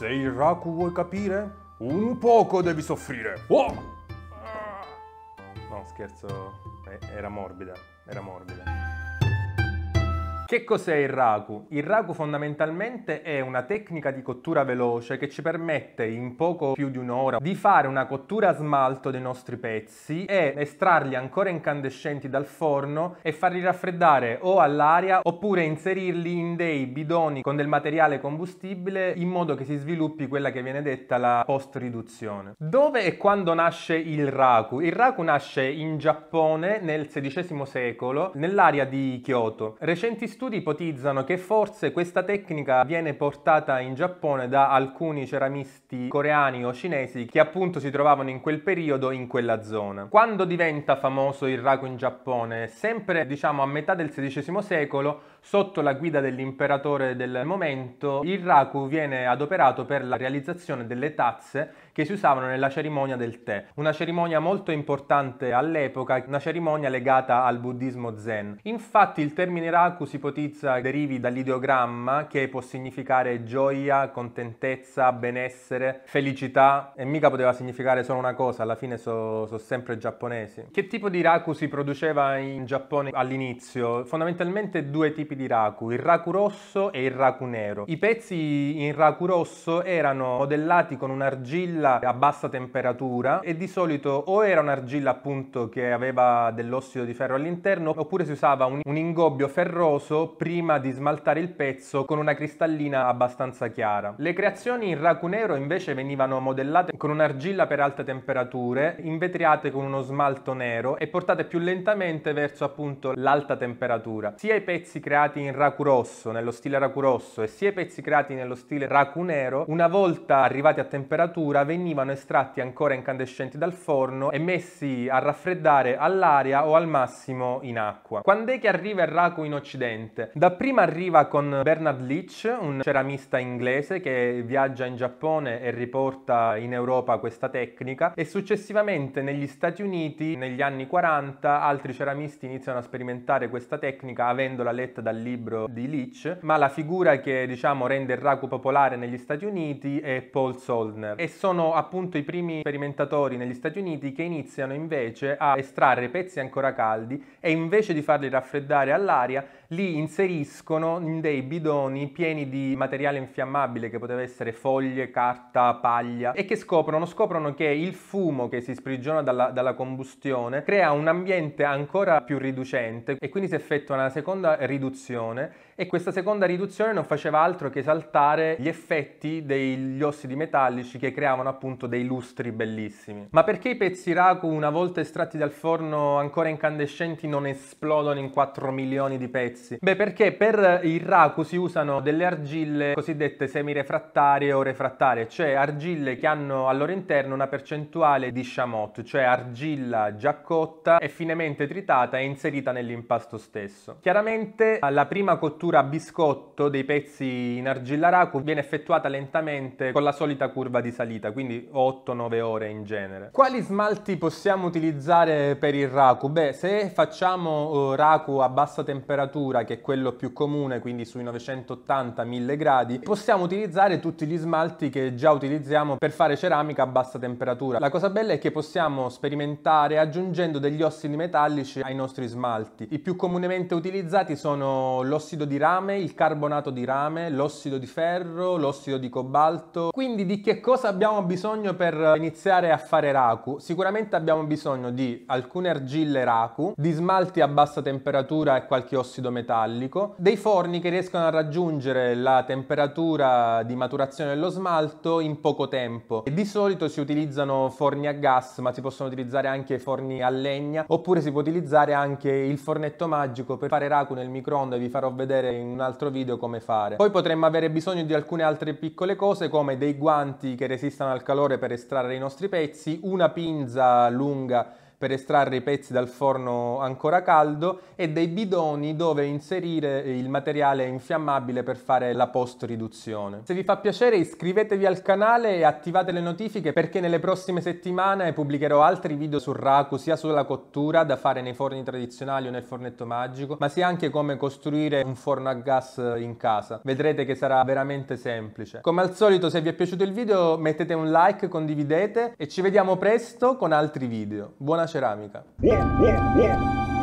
Se il Raku vuoi capire, un poco devi soffrire. Oh! No, scherzo, eh, era morbida, era morbida. Che cos'è il ragu? Il ragu fondamentalmente è una tecnica di cottura veloce che ci permette in poco più di un'ora di fare una cottura a smalto dei nostri pezzi e estrarli ancora incandescenti dal forno e farli raffreddare o all'aria oppure inserirli in dei bidoni con del materiale combustibile in modo che si sviluppi quella che viene detta la post riduzione. Dove e quando nasce il ragu? Il ragu nasce in Giappone nel XVI secolo nell'area di Kyoto. Recenti studi studi ipotizzano che forse questa tecnica viene portata in Giappone da alcuni ceramisti coreani o cinesi che appunto si trovavano in quel periodo in quella zona. Quando diventa famoso il raku in Giappone? Sempre diciamo a metà del XVI secolo, sotto la guida dell'imperatore del momento, il raku viene adoperato per la realizzazione delle tazze che si usavano nella cerimonia del tè, una cerimonia molto importante all'epoca, una cerimonia legata al buddismo zen. Infatti il termine raku si potrebbe ipotizza derivi dall'ideogramma che può significare gioia, contentezza, benessere, felicità e mica poteva significare solo una cosa, alla fine sono so sempre giapponesi. Che tipo di raku si produceva in Giappone all'inizio? Fondamentalmente due tipi di raku, il raku rosso e il raku nero. I pezzi in raku rosso erano modellati con un'argilla a bassa temperatura e di solito o era un'argilla appunto che aveva dell'ossido di ferro all'interno oppure si usava un, un ingobbio ferroso prima di smaltare il pezzo con una cristallina abbastanza chiara. Le creazioni in racunero invece venivano modellate con un'argilla per alte temperature, invetriate con uno smalto nero e portate più lentamente verso appunto l'alta temperatura. Sia i pezzi creati in racu rosso, nello stile racu rosso, e sia i pezzi creati nello stile racu nero, una volta arrivati a temperatura venivano estratti ancora incandescenti dal forno e messi a raffreddare all'aria o al massimo in acqua. Quando è che arriva il racu in occidente? continente. Dapprima arriva con Bernard Leach, un ceramista inglese che viaggia in Giappone e riporta in Europa questa tecnica e successivamente negli Stati Uniti negli anni 40 altri ceramisti iniziano a sperimentare questa tecnica avendola letta dal libro di Leach, ma la figura che diciamo rende il raku popolare negli Stati Uniti è Paul Solner e sono appunto i primi sperimentatori negli Stati Uniti che iniziano invece a estrarre pezzi ancora caldi e invece di farli raffreddare all'aria li inseriscono in dei bidoni pieni di materiale infiammabile che poteva essere foglie, carta, paglia e che scoprono, scoprono che il fumo che si sprigiona dalla, dalla combustione crea un ambiente ancora più riducente e quindi si effettua una seconda riduzione e questa seconda riduzione non faceva altro che esaltare gli effetti degli ossidi metallici che creavano appunto dei lustri bellissimi. Ma perché i pezzi raku una volta estratti dal forno ancora incandescenti non esplodono in 4 milioni di pezzi? Beh perché per il raku si usano delle argille cosiddette semirefrattarie o refrattarie, cioè argille che hanno al loro interno una percentuale di chamot, cioè argilla già cotta e finemente tritata e inserita nell'impasto stesso. Chiaramente alla prima cottura cottura a biscotto dei pezzi in argilla raku viene effettuata lentamente con la solita curva di salita, quindi 8-9 ore in genere. Quali smalti possiamo utilizzare per il raku? Beh, se facciamo eh, raku a bassa temperatura, che è quello più comune, quindi sui 980-1000 gradi, possiamo utilizzare tutti gli smalti che già utilizziamo per fare ceramica a bassa temperatura. La cosa bella è che possiamo sperimentare aggiungendo degli ossidi metallici ai nostri smalti. I più comunemente utilizzati sono l'ossido di rame, il carbonato di rame, l'ossido di ferro, l'ossido di cobalto. Quindi di che cosa abbiamo bisogno per iniziare a fare raku? Sicuramente abbiamo bisogno di alcune argille raku, di smalti a bassa temperatura e qualche ossido metallico, dei forni che riescono a raggiungere la temperatura di maturazione dello smalto in poco tempo. E di solito si utilizzano forni a gas, ma si possono utilizzare anche forni a legna, oppure si può utilizzare anche il fornetto magico per fare raku nel microonde, vi farò vedere vedere in un altro video come fare. Poi potremmo avere bisogno di alcune altre piccole cose come dei guanti che resistano al calore per estrarre i nostri pezzi, una pinza lunga per estrarre i pezzi dal forno ancora caldo e dei bidoni dove inserire il materiale infiammabile per fare la post riduzione. Se vi fa piacere iscrivetevi al canale e attivate le notifiche perché nelle prossime settimane pubblicherò altri video sul raku sia sulla cottura da fare nei forni tradizionali o nel fornetto magico ma sia anche come costruire un forno a gas in casa. Vedrete che sarà veramente semplice. Come al solito se vi è piaciuto il video mettete un like, condividete e ci vediamo presto con altri video. Buona ceramica. Yeah, yeah, yeah.